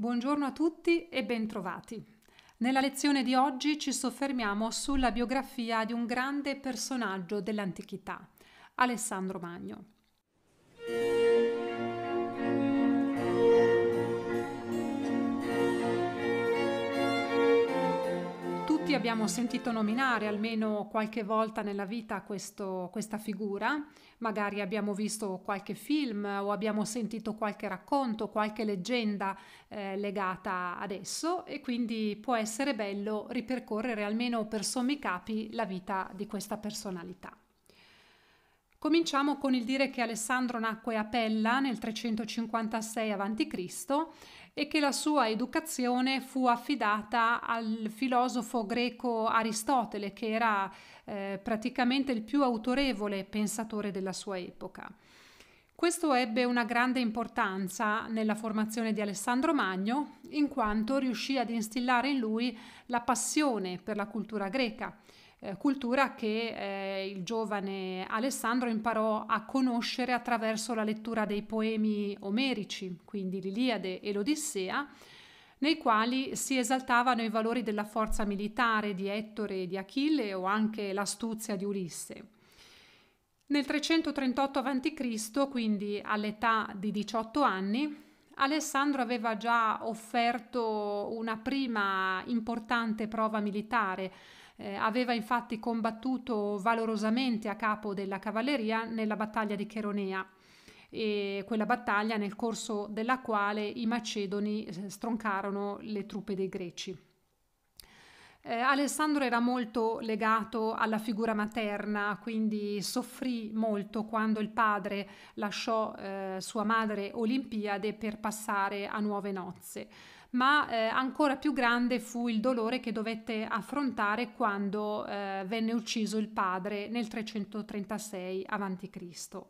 Buongiorno a tutti e bentrovati. Nella lezione di oggi ci soffermiamo sulla biografia di un grande personaggio dell'antichità, Alessandro Magno. tutti abbiamo sentito nominare almeno qualche volta nella vita questo, questa figura, magari abbiamo visto qualche film o abbiamo sentito qualche racconto, qualche leggenda eh, legata ad esso e quindi può essere bello ripercorrere almeno per sommi capi la vita di questa personalità. Cominciamo con il dire che Alessandro nacque a Pella nel 356 a.C. e che la sua educazione fu affidata al filosofo greco Aristotele, che era eh, praticamente il più autorevole pensatore della sua epoca. Questo ebbe una grande importanza nella formazione di Alessandro Magno, in quanto riuscì ad instillare in lui la passione per la cultura greca eh, cultura che eh, il giovane Alessandro imparò a conoscere attraverso la lettura dei poemi omerici, quindi l'Iliade e l'Odissea, nei quali si esaltavano i valori della forza militare di Ettore e di Achille o anche l'astuzia di Ulisse. Nel 338 a.C., quindi all'età di 18 anni, Alessandro aveva già offerto una prima importante prova militare eh, aveva infatti combattuto valorosamente a capo della cavalleria nella battaglia di Cheronea, e quella battaglia nel corso della quale i macedoni eh, stroncarono le truppe dei greci. Eh, Alessandro era molto legato alla figura materna, quindi soffrì molto quando il padre lasciò eh, sua madre Olimpiade per passare a nuove nozze ma eh, ancora più grande fu il dolore che dovette affrontare quando eh, venne ucciso il padre nel 336 a.C.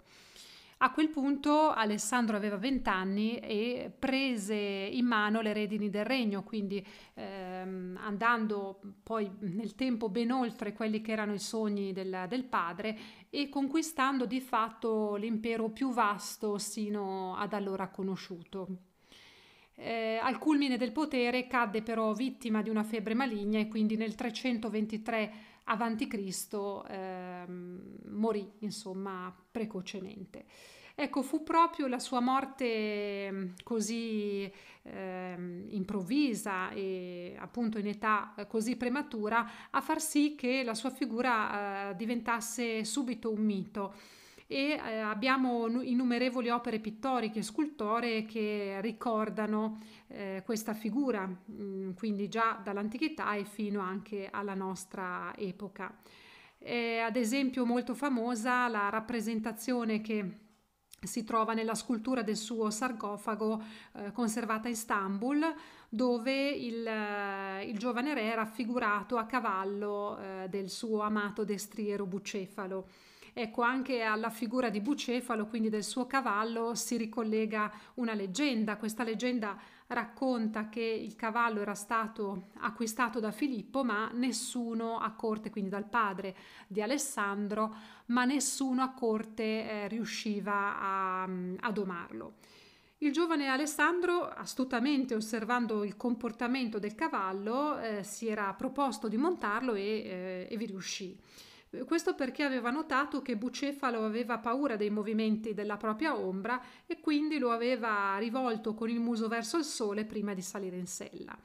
A quel punto Alessandro aveva 20 anni e prese in mano le redini del regno, quindi ehm, andando poi nel tempo ben oltre quelli che erano i sogni del, del padre e conquistando di fatto l'impero più vasto sino ad allora conosciuto. Eh, al culmine del potere cadde però vittima di una febbre maligna e quindi nel 323 a.C. Eh, morì insomma precocemente. Ecco, fu proprio la sua morte ehm, così eh, improvvisa e appunto in età eh, così prematura a far sì che la sua figura eh, diventasse subito un mito e eh, abbiamo innumerevoli opere pittoriche e scultoree che ricordano eh, questa figura, mh, mm, quindi già dall'antichità e fino anche alla nostra epoca. È ad esempio molto famosa la rappresentazione che si trova nella scultura del suo sarcofago eh, conservata a Istanbul, dove il, eh, il, giovane re è raffigurato a cavallo eh, del suo amato destriero Bucefalo. Ecco, anche alla figura di Bucefalo, quindi del suo cavallo, si ricollega una leggenda. Questa leggenda racconta che il cavallo era stato acquistato da Filippo, ma nessuno a corte, quindi dal padre di Alessandro, ma nessuno a corte eh, riusciva a, mm, a domarlo. Il giovane Alessandro, astutamente osservando il comportamento del cavallo, eh, si era proposto di montarlo e, eh, e vi riuscì. Questo perché aveva notato che Bucefalo aveva paura dei movimenti della propria ombra e quindi lo aveva rivolto con il muso verso il sole prima di salire in sella.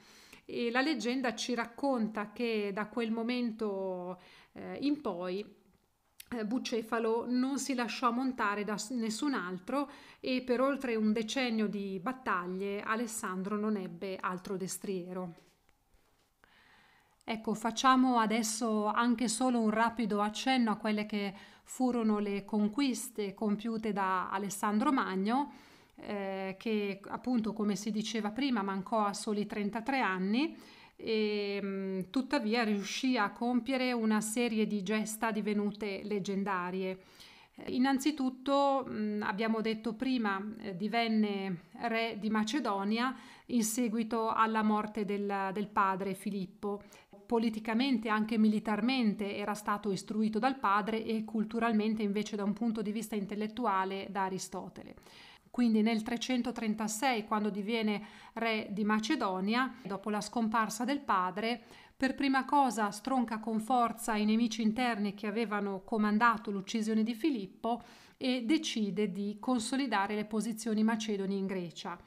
E la leggenda ci racconta che da quel momento eh, in poi eh, Bucefalo non si lasciò montare da nessun altro e per oltre un decennio di battaglie Alessandro non ebbe altro destriero. Ecco, facciamo adesso anche solo un rapido accenno a quelle che furono le conquiste compiute da Alessandro Magno, eh, che appunto, come si diceva prima, mancò a soli 33 anni e mm, tuttavia riuscì a compiere una serie di gesta divenute leggendarie. Eh, innanzitutto, mm, abbiamo detto prima, eh, divenne re di Macedonia in seguito alla morte del, del padre Filippo politicamente anche militarmente era stato istruito dal padre e culturalmente invece da un punto di vista intellettuale da Aristotele. Quindi nel 336, quando diviene re di Macedonia, dopo la scomparsa del padre, per prima cosa stronca con forza i nemici interni che avevano comandato l'uccisione di Filippo e decide di consolidare le posizioni macedoni in Grecia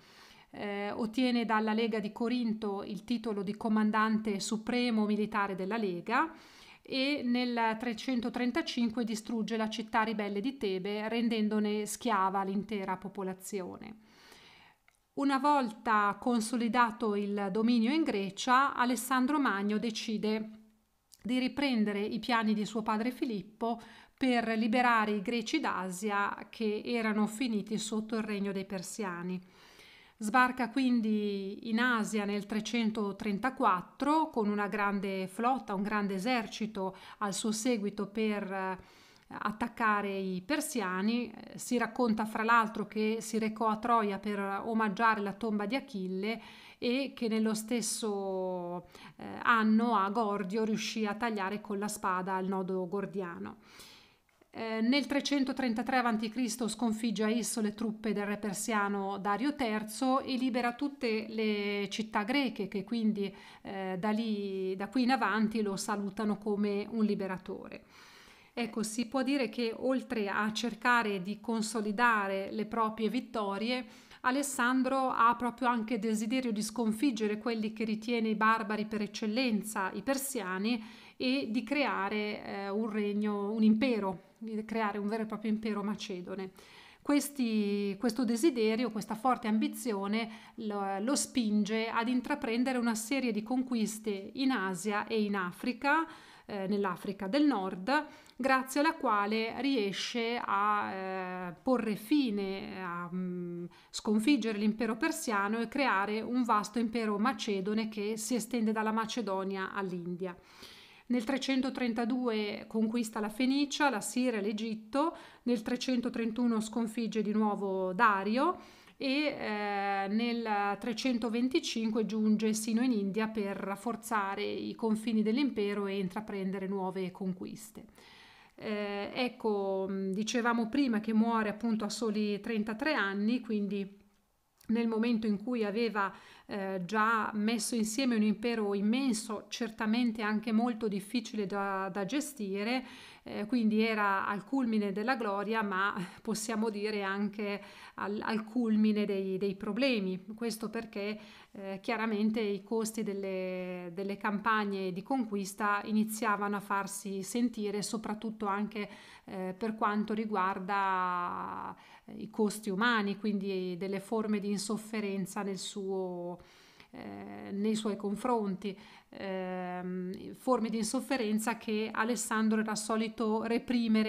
eh, ottiene dalla Lega di Corinto il titolo di comandante supremo militare della Lega e nel 335 distrugge la città ribelle di Tebe rendendone schiava l'intera popolazione. Una volta consolidato il dominio in Grecia, Alessandro Magno decide di riprendere i piani di suo padre Filippo per liberare i greci d'Asia che erano finiti sotto il regno dei persiani. Sbarca quindi in Asia nel 334 con una grande flotta, un grande esercito al suo seguito per eh, attaccare i persiani. Eh, si racconta fra l'altro che si recò a Troia per omaggiare la tomba di Achille e che nello stesso eh, anno a Gordio riuscì a tagliare con la spada il nodo gordiano. Eh, nel 333 a.C. sconfigge a Esso le truppe del re persiano Dario III e libera tutte le città greche che quindi eh, da, lì, da qui in avanti lo salutano come un liberatore. Ecco, si può dire che oltre a cercare di consolidare le proprie vittorie, Alessandro ha proprio anche desiderio di sconfiggere quelli che ritiene i barbari per eccellenza, i persiani, e di creare eh, un regno, un impero, di creare un vero e proprio impero macedone. Questi, questo desiderio, questa forte ambizione lo, lo, spinge ad intraprendere una serie di conquiste in Asia e in Africa, eh, nell'Africa del Nord, grazie alla quale riesce a eh, porre fine a, mm, sconfiggere l'impero persiano e creare un vasto impero macedone che si estende dalla Macedonia all'India. Nel 332 conquista la Fenicia, la Siria e l'Egitto, nel 331 sconfigge di nuovo Dario e eh, nel 325 giunge sino in India per rafforzare i confini dell'impero e intraprendere nuove conquiste. Eh, ecco, mm, dicevamo prima che muore appunto a soli 33 anni, quindi nel momento in cui aveva eh, già messo insieme un impero immenso, certamente anche molto difficile da, da gestire, eh, quindi era al culmine della gloria, ma possiamo dire anche al, al culmine dei, dei, problemi. Questo perché eh, chiaramente i costi delle, delle, campagne di conquista iniziavano a farsi sentire, soprattutto anche eh, per quanto riguarda eh, i costi umani, quindi delle forme di insofferenza nel suo eh, nei suoi confronti, eh, forme di insofferenza che Alessandro era solito reprimere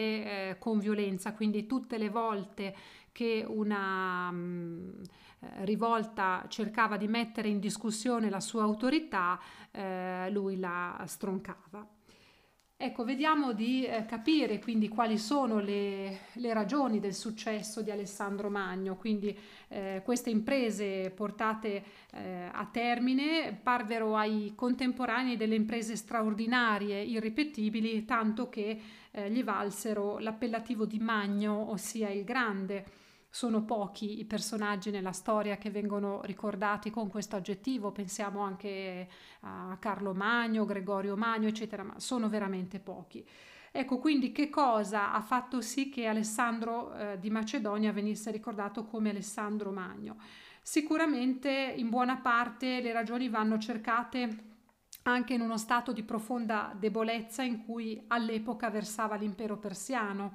eh, con violenza, quindi tutte le volte che una mh, mm, eh, rivolta cercava di mettere in discussione la sua autorità, eh, lui la stroncava. Ecco, vediamo di eh, capire quindi quali sono le, le, ragioni del successo di Alessandro Magno, quindi eh, queste imprese portate eh, a termine parvero ai contemporanei delle imprese straordinarie, irripetibili, tanto che eh, gli valsero l'appellativo di Magno, ossia il Grande sono pochi i personaggi nella storia che vengono ricordati con questo aggettivo, pensiamo anche a Carlo Magno, Gregorio Magno, eccetera, ma sono veramente pochi. Ecco, quindi che cosa ha fatto sì che Alessandro eh, di Macedonia venisse ricordato come Alessandro Magno? Sicuramente in buona parte le ragioni vanno cercate anche in uno stato di profonda debolezza in cui all'epoca versava l'impero persiano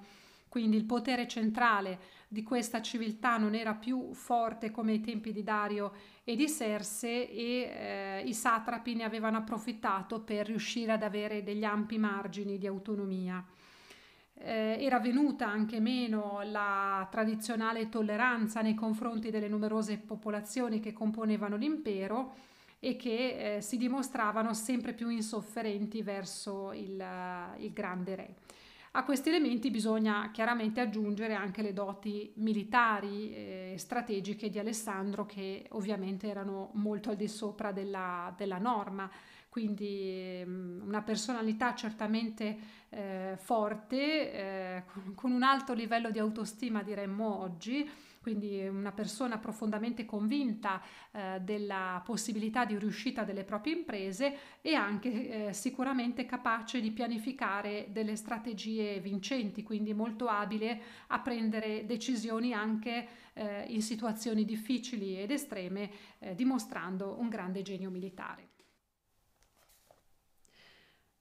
quindi il potere centrale di questa civiltà non era più forte come ai tempi di Dario e di Serse e eh, i satrapi ne avevano approfittato per riuscire ad avere degli ampi margini di autonomia. Eh, era venuta anche meno la tradizionale tolleranza nei confronti delle numerose popolazioni che componevano l'impero e che eh, si dimostravano sempre più insofferenti verso il, eh, il grande re. A questi elementi bisogna chiaramente aggiungere anche le doti militari e strategiche di Alessandro che ovviamente erano molto al di sopra della, della norma quindi ehm, una personalità certamente eh, forte, eh, con un alto livello di autostima diremmo oggi, quindi una persona profondamente convinta eh, della possibilità di riuscita delle proprie imprese e anche eh, sicuramente capace di pianificare delle strategie vincenti, quindi molto abile a prendere decisioni anche eh, in situazioni difficili ed estreme, eh, dimostrando un grande genio militare.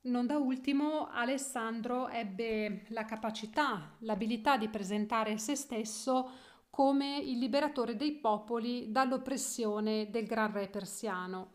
Non da ultimo, Alessandro ebbe la capacità, l'abilità di presentare se stesso come il liberatore dei popoli dall'oppressione del gran re persiano.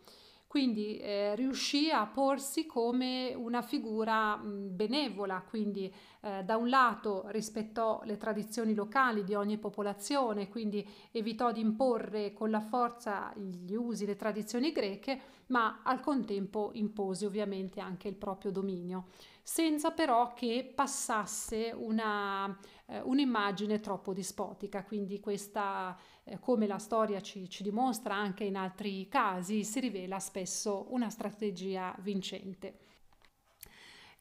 Quindi eh, riuscì a porsi come una figura mh, benevola, quindi eh, da un lato rispettò le tradizioni locali di ogni popolazione, quindi evitò di imporre con la forza gli usi, le tradizioni greche, ma al contempo impose ovviamente anche il proprio dominio, senza però che passasse una, eh, un'immagine troppo dispotica, quindi questa eh, come la storia ci, ci dimostra anche in altri casi, si rivela spesso una strategia vincente.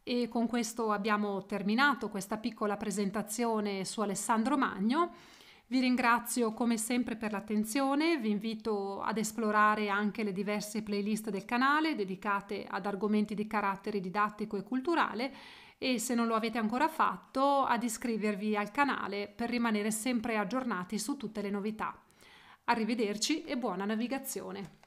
E con questo abbiamo terminato questa piccola presentazione su Alessandro Magno. Vi ringrazio come sempre per l'attenzione, vi invito ad esplorare anche le diverse playlist del canale dedicate ad argomenti di carattere didattico e culturale e se non lo avete ancora fatto ad iscrivervi al canale per rimanere sempre aggiornati su tutte le novità. Arrivederci e buona navigazione!